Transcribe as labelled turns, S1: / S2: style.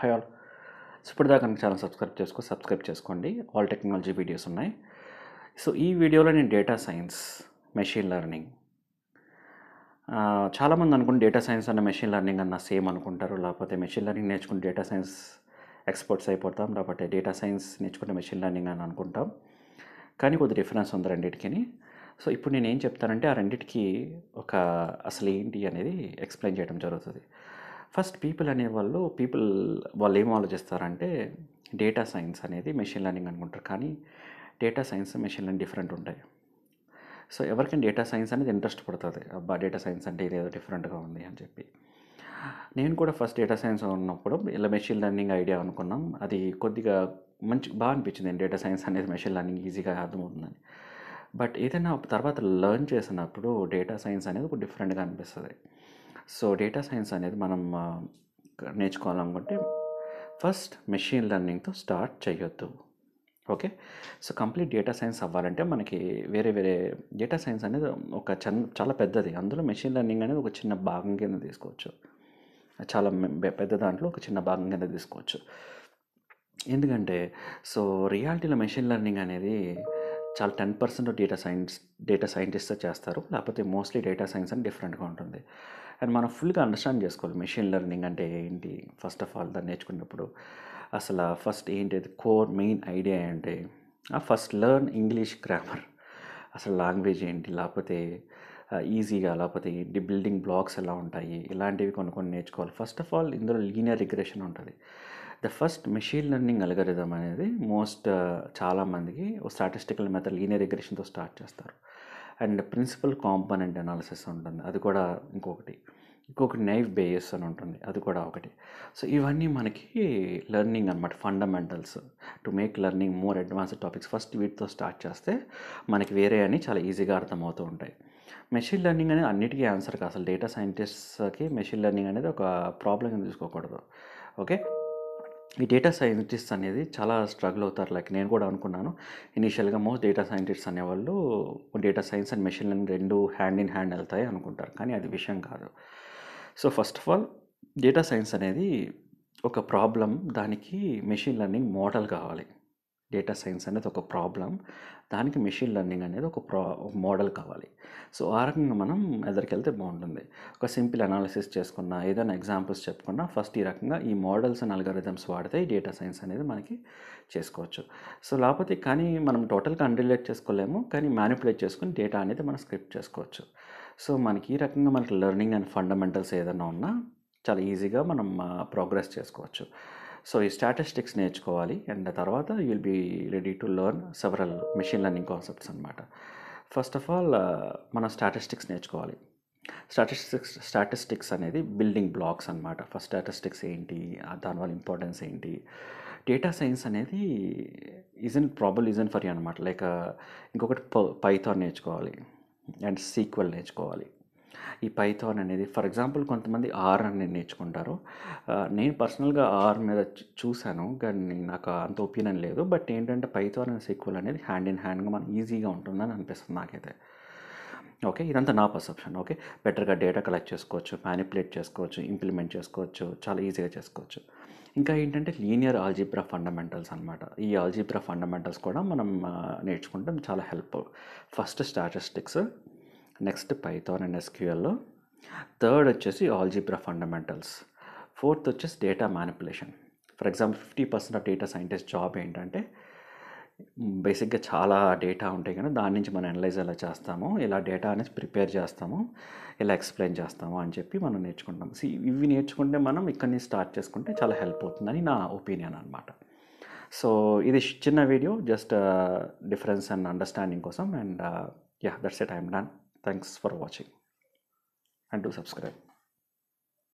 S1: High all ఇప్పుడు దాకా కనుక ఛానల్ సబ్స్క్రైబ్ చేసుకో సబ్స్క్రైబ్ చేసుకోండి ఆల్ టెక్నాలజీ వీడియోస్ ఉన్నాయి సో ఈ వీడియోలో నేను డేటా సైన్స్ మెషిన్ లెర్నింగ్ చాలామంది అనుకుంటే డేటా సైన్స్ అన్న మెషిన్ లెర్నింగ్ అన్న సేమ్ అనుకుంటారు లేకపోతే మెషిన్ లెర్నింగ్ నేర్చుకుని డేటా సైన్స్ ఎక్స్పర్ట్స్ అయిపోతాం లేకపోతే డేటా సైన్స్ నేర్చుకుంటే మెషిన్ లెర్నింగ్ అని అనుకుంటాం కానీ కొద్ది డిఫరెన్స్ ఉంది రెండింటికి సో ఇప్పుడు నేను ఏం చెప్తానంటే ఆ రెండింటికి ఒక అసలు ఏంటి అనేది ఎక్స్ప్లెయిన్ చేయడం జరుగుతుంది ఫస్ట్ పీపుల్ అనేవాళ్ళు పీపుల్ వాళ్ళు ఏం ఆలోచిస్తారంటే డేటా సైన్స్ అనేది మెషిన్ లెర్నింగ్ అనుకుంటారు కానీ data science machine learning different ఉంటాయి సో ఎవరికైనా డేటా సైన్స్ అనేది ఇంట్రెస్ట్ పడుతుంది అబ్బా డేటా సైన్స్ అంటే ఇదేదో డిఫరెంట్గా ఉంది అని చెప్పి నేను కూడా ఫస్ట్ డేటా సైన్స్ ఉన్నప్పుడు ఇలా మెషిన్ లెర్నింగ్ ఐడియా అనుకున్నాం అది కొద్దిగా మంచి బాగా అనిపించింది డేటా సైన్స్ అనేది మెషిన్ లెర్నింగ్ ఈజీగా అర్థమవుతుందని బట్ ఏదైనా తర్వాత లెర్న్ చేసినప్పుడు డేటా సైన్స్ అనేది ఒక డిఫరెంట్గా అనిపిస్తుంది సో డేటా సైన్స్ అనేది మనం నేర్చుకోవాలనుకుంటే ఫస్ట్ మెషిన్ లెర్నింగ్తో స్టార్ట్ చేయొద్దు okay so complete data science అవ్వాలంటే మనకి వేరే వేరే డేటా సైన్స్ అనేది ఒక చాలా పెద్దది అందులో మెషిన్ లెర్నింగ్ అనేది ఒక చిన్న భాగం కింద తీసుకోవచ్చు చాలా పెద్ద దాంట్లో ఒక చిన్న భాగం కింద తీసుకోవచ్చు ఎందుకంటే సో రియాలిటీలో మెషిన్ లెర్నింగ్ అనేది చాలా ten percent data science data సైంటిస్ట్తో చేస్తారు లేకపోతే మోస్ట్లీ డేటా సైన్స్ అని డిఫరెంట్గా ఉంటుంది అండ్ మనం ఫుల్గా అండర్స్టాండ్ చేసుకోవాలి మెషిన్ లెర్నింగ్ అంటే ఏంటి ఫస్ట్ ఆఫ్ ఆల్ దాన్ని నేర్చుకున్నప్పుడు అసలు ఫస్ట్ ఏంటి కోర్ మెయిన్ ఐడియా అంటే ఫస్ట్ లెర్న్ ఇంగ్లీష్ గ్రామర్ అసలు లాంగ్వేజ్ ఏంటి లేకపోతే ఈజీగా లేకపోతే ఏంటి బిల్డింగ్ బ్లాక్స్ ఎలా ఉంటాయి ఇలాంటివి కొన్ని కొన్ని నేర్చుకోవాలి ఫస్ట్ ఆఫ్ ఆల్ ఇందులో లీనియర్ రిగ్రెషన్ ఉంటుంది the first machine learning algorithm అనేది మోస్ట్ చాలామందికి స్టాటిస్టికల్ మెథడ్ లీనియర్ రిగ్రెషన్తో స్టార్ట్ చేస్తారు అండ్ ప్రిన్సిపల్ కాంపనెంట్ అనాలిసిస్ ఉంటుంది అది కూడా ఇంకొకటి ఇంకొకటి నైఫ్ బేయస్ అని ఉంటుంది అది కూడా ఒకటి సో ఇవన్నీ మనకి లెర్నింగ్ అనమాట fundamentals to make learning more advanced topics first వీటితో స్టార్ట్ చేస్తే మనకి వేరే అని చాలా ఈజీగా అర్థమవుతూ ఉంటాయి మెషిన్ లెర్నింగ్ అనేది అన్నిటికీ ఆన్సర్ కాదు అసలు డేటా సైంటిస్ట్కి మెషిన్ లెర్నింగ్ అనేది ఒక ప్రాబ్లం తీసుకోకూడదు ఓకే ఈ డేటా సైంటిస్ట్ అనేది చాలా స్ట్రగుల్ అవుతారు లైక్ నేను కూడా అనుకున్నాను ఇనీషియల్గా మోస్ట్ డేటా సైంటిస్ట్ అనేవాళ్ళు data science and machine learning రెండు హ్యాండ్ ఇన్ హ్యాండ్ వెళ్తాయి అనుకుంటారు కానీ అది విషయం కాదు so first of all data science అనేది ఒక ప్రాబ్లం దానికి మెషిన్ లెర్నింగ్ మోడల్ కావాలి డేటా సైన్స్ అనేది ఒక ప్రాబ్లం దానికి మెషిన్ లెర్నింగ్ అనేది ఒక ప్రా మోడల్ కావాలి సో ఆ రకంగా మనం వెళ్తే బాగుంటుంది ఒక సింపుల్ అనాలిసిస్ చేసుకున్న ఏదైనా ఎగ్జాంపుల్స్ చెప్పుకున్నా ఫస్ట్ ఈ రకంగా ఈ మోడల్స్ అండ్ అల్గారిథమ్స్ వాడితే డేటా సైన్స్ అనేది మనకి చేసుకోవచ్చు సో లేకపోతే కానీ మనం టోటల్గా అన్రిలేట్ చేసుకోలేము కానీ మ్యానిపులేట్ చేసుకుని డేటా అనేది మనం స్క్రిప్ట్ చేసుకోవచ్చు సో మనకి ఈ రకంగా మనకి లెర్నింగ్ అండ్ ఫండమెంటల్స్ ఏదైనా ఉన్నా చాలా ఈజీగా మనం ప్రోగ్రెస్ చేసుకోవచ్చు సో ఈ స్టాటిస్టిక్స్ నేర్చుకోవాలి అండ్ తర్వాత you will be ready to learn several machine learning concepts అనమాట ఫస్ట్ ఆఫ్ ఆల్ మనం స్టాటిస్టిక్స్ నేర్చుకోవాలి స్టాటిస్టిక్స్ స్టాటిస్టిక్స్ అనేది బిల్డింగ్ బ్లాక్స్ అనమాట ఫస్ట్ స్టాటిస్టిక్స్ ఏంటి దానివల్ల ఇంపార్టెన్స్ ఏంటి డేటా సైన్స్ అనేది ఇన్ ప్రాబుల్ ఈజన్ ఫర్ యూ అనమాట లైక్ ఇంకొకటి పైథాన్ నేర్చుకోవాలి అండ్ సీక్వెల్ నేర్చుకోవాలి ఈ పైథాన్ అనేది ఫర్ ఎగ్జాంపుల్ కొంతమంది ఆర్ నేను నేర్చుకుంటారు నేను పర్సనల్గా ఆర్ మీద చూశాను కానీ నాకు అంత ఒపీనియన్ లేదు బట్ ఏంటంటే పైథాన్ అనే సీక్వల్ అనేది హ్యాండ్ ఇన్ హ్యాండ్గా మనం ఈజీగా ఉంటుందని అనిపిస్తుంది నాకైతే ఓకే ఇదంతా నా పర్సెప్షన్ ఓకే బెటర్గా డేటా కలెక్ట్ చేసుకోవచ్చు మ్యానిపులేట్ చేసుకోవచ్చు ఇంప్లిమెంట్ చేసుకోవచ్చు చాలా ఈజీగా చేసుకోవచ్చు ఇంకా ఏంటంటే లీనియర్ ఆల్జీబ్రా ఫండమెంటల్స్ అనమాట ఈ ఆల్జీబ్రా ఫండమెంటల్స్ కూడా మనం నేర్చుకుంటాం చాలా help first statistics next Python and ఎస్క్యూఎల్లో థర్డ్ వచ్చేసి ఆల్జీబ్రా ఫండమెంటల్స్ ఫోర్త్ వచ్చేసి data manipulation for example fifty percent of data scientist job ఏంటంటే బేసిక్గా చాలా డేటా ఉంటాయి కానీ దాని నుంచి మనం అనలైజ్ ఎలా చేస్తాము ఇలా డేటా అనేది ప్రిపేర్ చేస్తాము ఇలా ఎక్స్ప్లెయిన్ చేస్తాము అని చెప్పి మనం నేర్చుకుంటాం సి ఇవి నేర్చుకుంటే మనం ఇక్కడి నుంచి స్టార్ట్ చేసుకుంటే చాలా హెల్ప్ అవుతుందని నా ఒపీనియన్ అనమాట సో ఇది చిన్న video just difference and understanding కోసం and yeah that's it time done Thanks for watching and do subscribe.